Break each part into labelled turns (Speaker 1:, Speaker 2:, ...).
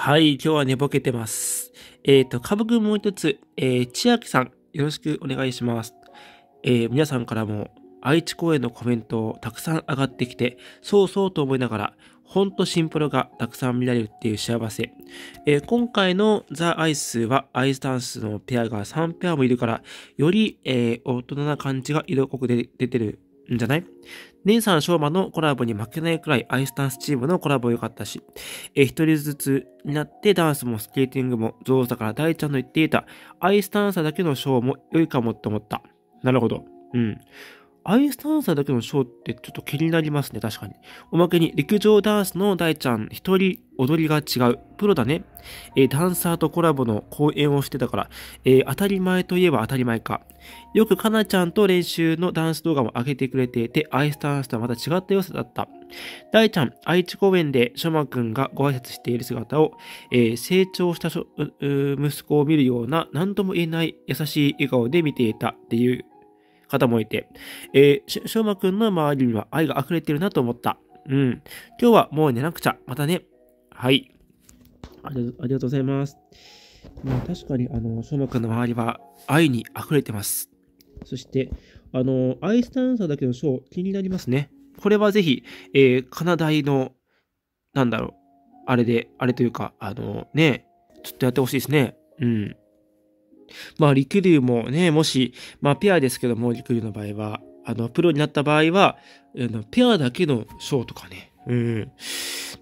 Speaker 1: はい、今日は寝ぼけてます。えっ、ー、と、ぶくんもう一つ、えー、千秋さん、よろしくお願いします。えー、皆さんからも愛知公演のコメントをたくさん上がってきて、そうそうと思いながら、ほんとシンプルがたくさん見られるっていう幸せ。えー、今回のザ・アイスはアイスダンスのペアが3ペアもいるから、より、えー、大人な感じが色濃く出てるんじゃない姉さん昭和のコラボに負けないくらいアイスダンスチームのコラボ良かったし、一人ずつになってダンスもスケーティングも上手だから大ちゃんの言っていたアイスダンサーだけのショーも良いかもって思った。なるほど。うん。アイスダンサーだけのショーってちょっと気になりますね、確かに。おまけに、陸上ダンスの大ちゃん、一人踊りが違う。プロだね。えー、ダンサーとコラボの公演をしてたから、えー、当たり前といえば当たり前か。よくかなちゃんと練習のダンス動画も上げてくれていて、アイスダンスとはまた違った良さだった。大ちゃん、愛知公演でショマくんがご挨拶している姿を、えー、成長した息子を見るような何とも言えない優しい笑顔で見ていたっていう方もいて、えー、しょうまくんの周りには愛が溢れてるなと思った。うん。今日はもう寝なくちゃ。またね。はい。ありがとうございます。まあ、確かに、あの、しょうまくんの周りは愛に溢れてます。そして、あの、アイスタンサーだけのショー、気になりますね。これはぜひ、えー、カナダイの、なんだろう、あれで、あれというか、あの、ね、ちょっとやってほしいですね。うん。まあ、ゅうもね、もし、まあ、ペアですけども、ゅうの場合は、あの、プロになった場合は、ペアだけのショーとかね、うん。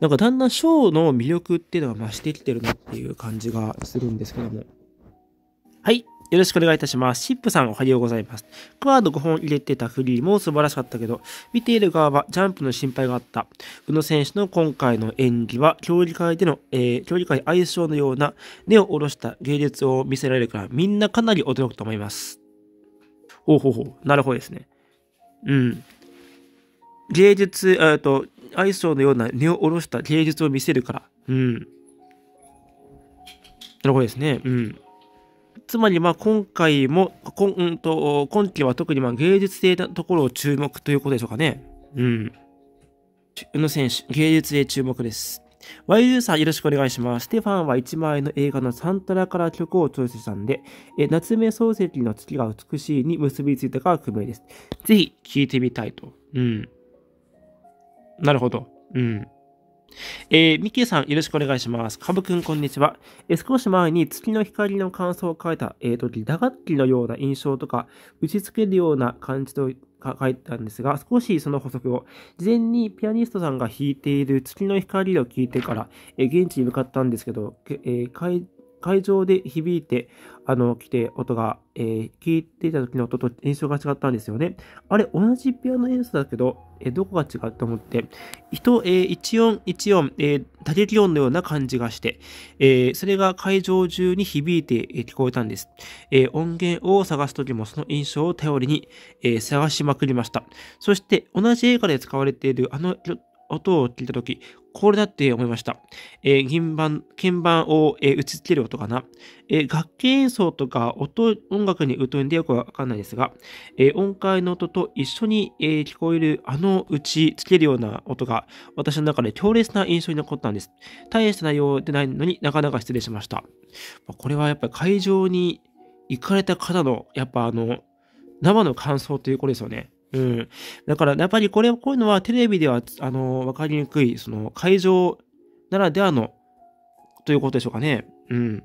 Speaker 1: なんかだんだんショーの魅力っていうのは増してきてるなっていう感じがするんですけども。はい。よろしくお願いいたします。シップさんおはようございます。カード5本入れてたフリーも素晴らしかったけど、見ている側はジャンプの心配があった。宇野選手の今回の演技は、競技会での、えー、競技会相性のような根を下ろした芸術を見せられるから、みんなかなり驚くと思います。ほうほうほう。なるほどですね。うん。芸術、えっと、相性のような根を下ろした芸術を見せるから。うん。なるほどですね。うん。つまりまあ今回も、こんと今期は特にまあ芸術性なところを注目ということでしょうかね。うん。宇野選手、芸術性注目です。ワイユーさんよろしくお願いします。ステファンは1枚の映画のサントラから曲をチョイスしたんで、え夏目漱石の月が美しいに結びついたかは不明です。ぜひ聴いてみたいと。うん。なるほど。うん。えー、ミッキーさん、よろしくお願いします。カブくん、こんにちは。えー、少し前に月の光の感想を書いた、えっ、ー、と、打楽器のような印象とか、打ち付けるような感じと書いたんですが、少しその補足を。事前にピアニストさんが弾いている月の光を聞いてから、えー、現地に向かったんですけど、えー、会場で響いて、あの、来て音が、えー、聞いていた時の音と印象が違ったんですよね。あれ、同じピアノ演奏だけど、えー、どこが違うと思って、人、えー、一音一音、えー、打撃音のような感じがして、えそれが会場中に響いて、聞こえたんです。え音源を探す時もその印象を頼りに、え探しまくりました。そして、同じ映画で使われているあの音を聞いたとき、これだって思いました。えー、銀盤、鍵盤を、えー、打ち付ける音かな。えー、楽器演奏とか音、音楽に疎いんでよくわかんないですが、え音階の音と一緒に、え聞こえるあの打ち付けるような音が私の中で強烈な印象に残ったんです。大した内容でないのになかなか失礼しました。これはやっぱり会場に行かれた方の、やっぱあの、生の感想ということですよね。うん。だから、やっぱりこれ、こういうのはテレビでは、あの、わかりにくい、その、会場ならではの、ということでしょうかね。うん。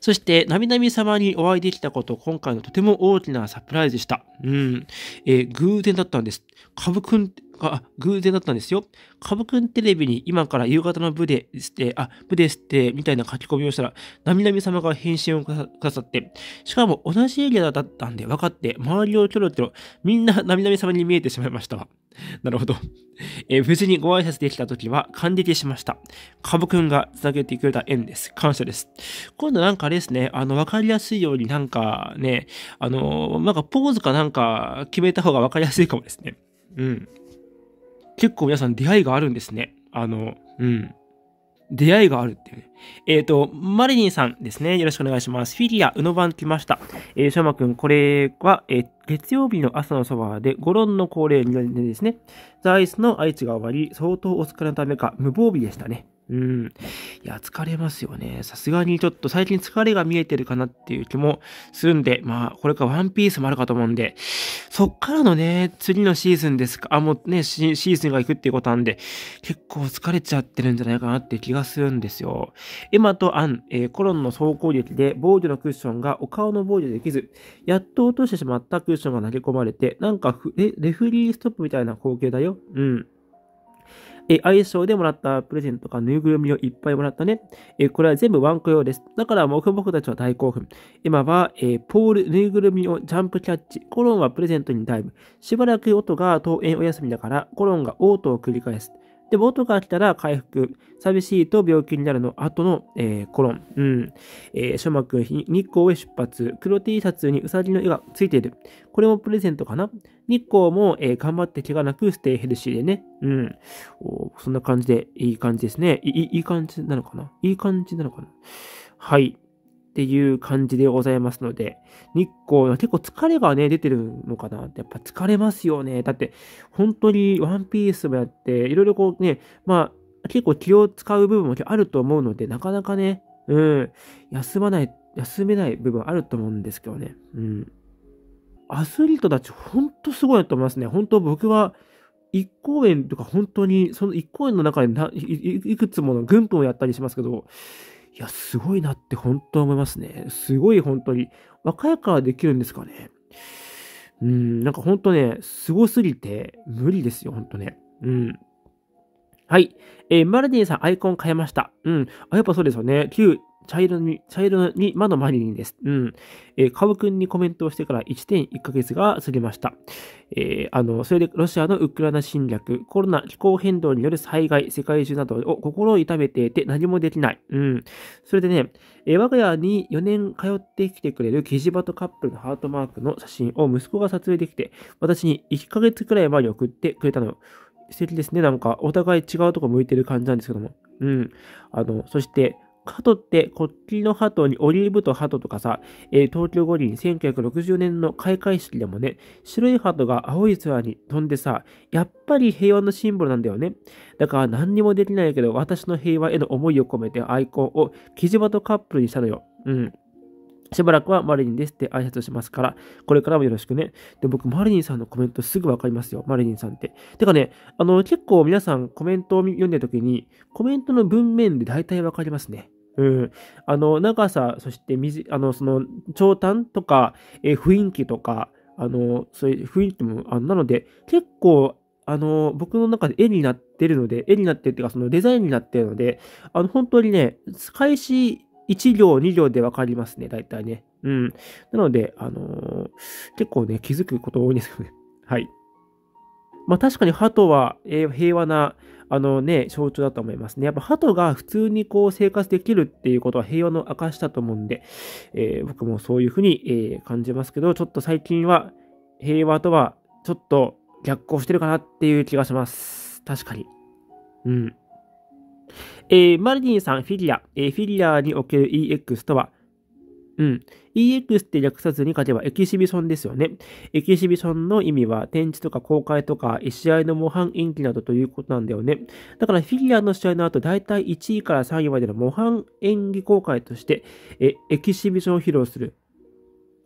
Speaker 1: そして、なみなみ様にお会いできたこと、今回のとても大きなサプライズでした。うん。えー、偶然だったんです。カブくん、あ、偶然だったんですよ。カブくんテレビに今から夕方の部で、して、あ、部ですって、みたいな書き込みをしたら、なみなみ様が返信をくださって、しかも同じエリアだったんで分かって、周りをキョロキョロ、みんななみなみ様に見えてしまいましたわ。なるほど。えー、無事にご挨拶できた時は感激しました。カブくんがつなげてくれた縁です。感謝です。今度なんかあれですね、あの、わかりやすいようになんかね、あの、なんかポーズかなんか決めた方がわかりやすいかもですね。うん。結構皆さん出会いがあるんですね。あの、うん。出会いがあるっていうね。えっ、ー、と、マリリンさんですね。よろしくお願いします。フィリア、うの番来ました。えー、しょうまくん、これは、えー、月曜日の朝のそばで、ごろんの恒例にですね。ザイスの愛知が終わり、相当お疲れのためか、無防備でしたね。うん。いや、疲れますよね。さすがにちょっと最近疲れが見えてるかなっていう気もするんで、まあ、これからワンピースもあるかと思うんで、そっからのね、次のシーズンですか、あ、もうね、シーズンが行くっていうことなんで、結構疲れちゃってるんじゃないかなって気がするんですよ。エマとアン、えー、コロンの総攻撃で防御のクッションがお顔の防御できず、やっと落としてしまったクッションが投げ込まれて、なんかレフリーストップみたいな光景だよ。うん。え愛称でもらったプレゼントか、ぬいぐるみをいっぱいもらったね。えこれは全部ワンコ用です。だから、も僕たちは大興奮。今は、えポール、ぬいぐるみをジャンプキャッチ。コロンはプレゼントにダイブ。しばらく音が登園お休みだから、コロンがオートを繰り返す。で、ボートが来たら回復、寂しいと病気になるの後の、えー、コロン、うん、えー、書幕、日光へ出発、黒 T シャツにウサギの絵がついている。これもプレゼントかな日光も、えー、頑張って怪我なくステイヘルシーでね。うん。おそんな感じで、いい感じですねいい。いい感じなのかないい感じなのかなはい。っていう感じでございますので、日光、結構疲れがね、出てるのかなって、やっぱ疲れますよね。だって、本当にワンピースもやって、いろいろこうね、まあ、結構気を使う部分もあると思うので、なかなかね、うん、休まない、休めない部分あると思うんですけどね。うん。アスリートたち、ほんとすごいなと思いますね。本当僕は、一公演とか本当に、その一公演の中でいくつもの軍譜をやったりしますけど、いや、すごいなって本当思いますね。すごい本当に。若いからできるんですかね。うん、なんか本当ね、すごすぎて無理ですよ、本当ね。うん。はい。えー、マルディさん、アイコン変えました。うん。あ、やっぱそうですよね。旧、茶色に、茶色に、魔のマリリンです。うん。えー、カブ君にコメントをしてから1.1ヶ月が過ぎました。えー、あの、それでロシアのウクライナ侵略、コロナ、気候変動による災害、世界中などを心を痛めていて何もできない。うん。それでね、えー、我が家に4年通ってきてくれるキジバトカップルのハートマークの写真を息子が撮影できて、私に1ヶ月くらい前に送ってくれたの素敵ですね。なんか、お互い違うとこ向いてる感じなんですけども。うん。あの、そして、鳩ってこっちの鳩にオリーブと鳩とかさ、えー、東京五輪1960年の開会式でもね、白い鳩が青い空に飛んでさ、やっぱり平和のシンボルなんだよね。だから何にもできないけど、私の平和への思いを込めてアイコンをキジバトカップルにしたのよ。うん。しばらくはマリリンですって挨拶しますから、これからもよろしくね。で、僕、マリリンさんのコメントすぐわかりますよ。マリリンさんって。てかね、あの、結構皆さんコメントを読んでるときに、コメントの文面で大体わかりますね。うん。あの、長さ、そして水、あの、その、長短とか、え雰囲気とか、あの、そういう雰囲気も、あなので、結構、あの、僕の中で絵になってるので、絵になってるっていうか、そのデザインになってるので、あの、本当にね、開始1行、2行でわかりますね、大体ね。うん。なので、あのー、結構ね、気づくこと多いんですよね。はい。まあ確かに鳩は、平和な、あのね、象徴だと思いますね。やっぱ鳩が普通にこう生活できるっていうことは平和の証だと思うんで、えー、僕もそういうふうに、えー、感じますけど、ちょっと最近は平和とはちょっと逆行してるかなっていう気がします。確かに。うん。えー、マルディンさん、フィリア。えー、フィリアにおける EX とは、うん。EX って略さずに書けばエキシビションですよね。エキシビションの意味は展示とか公開とか試合の模範演技などということなんだよね。だからフィギュアの試合の後、だいたい1位から3位までの模範演技公開として、えエキシビションを披露する。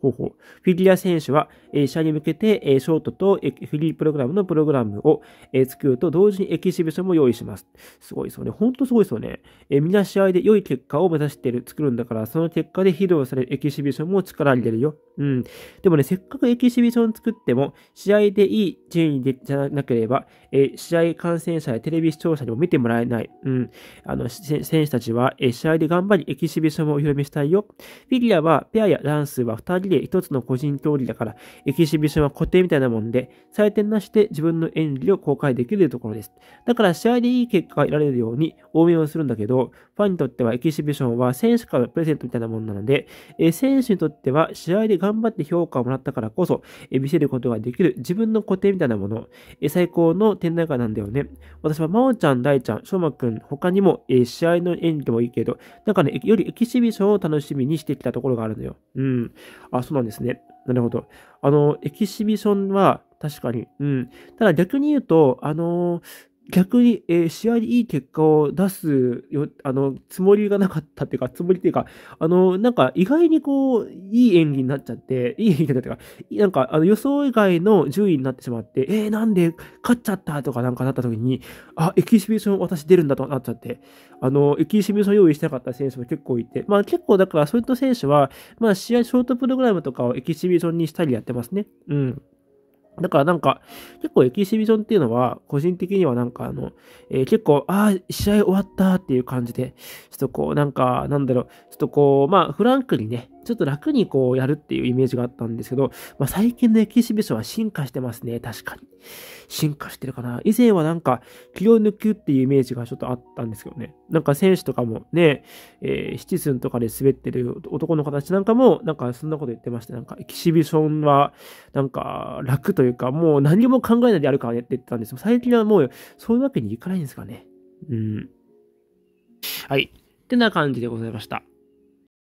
Speaker 1: 方法。フィギュア選手は、え試合に向けて、えショートとフリープログラムのプログラムを、え作ると同時にエキシビションも用意します。すごいですよね。ほんとすごいですよね。えみんな試合で良い結果を目指してる、作るんだから、その結果で披露されるエキシビションも力入れるよ。うん。でもね、せっかくエキシビション作っても、試合でいい順位でじゃなければ、えー、試合観戦者やテレビ視聴者にも見てもらえない。うん。あの、選手たちは、えー、試合で頑張りエキシビションをお披露目したいよ。フィギュアは、ペアやダンスは2人で1つの個人競技だから、エキシビションは固定みたいなもんで、採点なしで自分の演技を公開できるところです。だから、試合でいい結果が得られるように、応援をするんだけど、ファンにとってはエキシビションは選手からのプレゼントみたいなもんなので、えー、選手にとっては試合で頑張り頑張って評価をもらったからこそ、え見せることができる自分の固定みたいなもの、え最高の展覧会なんだよね。私は、まおちゃん、大ちゃん、しょうまくん、他にも、え試合の演技もいいけど、なんかね、よりエキシビションを楽しみにしてきたところがあるのよ。うん。あ、そうなんですね。なるほど。あの、エキシビションは、確かに。うん。ただ逆に言うと、あのー、逆に、えー、試合でいい結果を出すよ、あの、つもりがなかったっていうか、つもりっていうか、あの、なんか意外にこう、いい演技になっちゃって、いい演技になっってか、なんかあの予想以外の順位になってしまって、えー、なんで勝っちゃったとかなんかなった時に、あ、エキシビション私出るんだとなっちゃって、あの、エキシビション用意してなかった選手も結構いて、まあ結構だからそういった選手は、まあ試合ショートプログラムとかをエキシビションにしたりやってますね。うん。だからなんか、結構エキシビションっていうのは、個人的にはなんかあの、えー、結構、ああ、試合終わったっていう感じで、ちょっとこう、なんか、なんだろう、ちょっとこう、まあ、フランクにね、ちょっと楽にこうやるっていうイメージがあったんですけど、まあ、最近のエキシビションは進化してますね。確かに。進化してるかな。以前はなんか気を抜くっていうイメージがちょっとあったんですけどね。なんか選手とかもね、えー、シチズンとかで滑ってる男の子たちなんかも、なんかそんなこと言ってました。なんかエキシビションはなんか楽というか、もう何も考えないでやるからねって言ってたんですよ。最近はもうそういうわけにいかないんですかね。うん。はい。ってな感じでございました。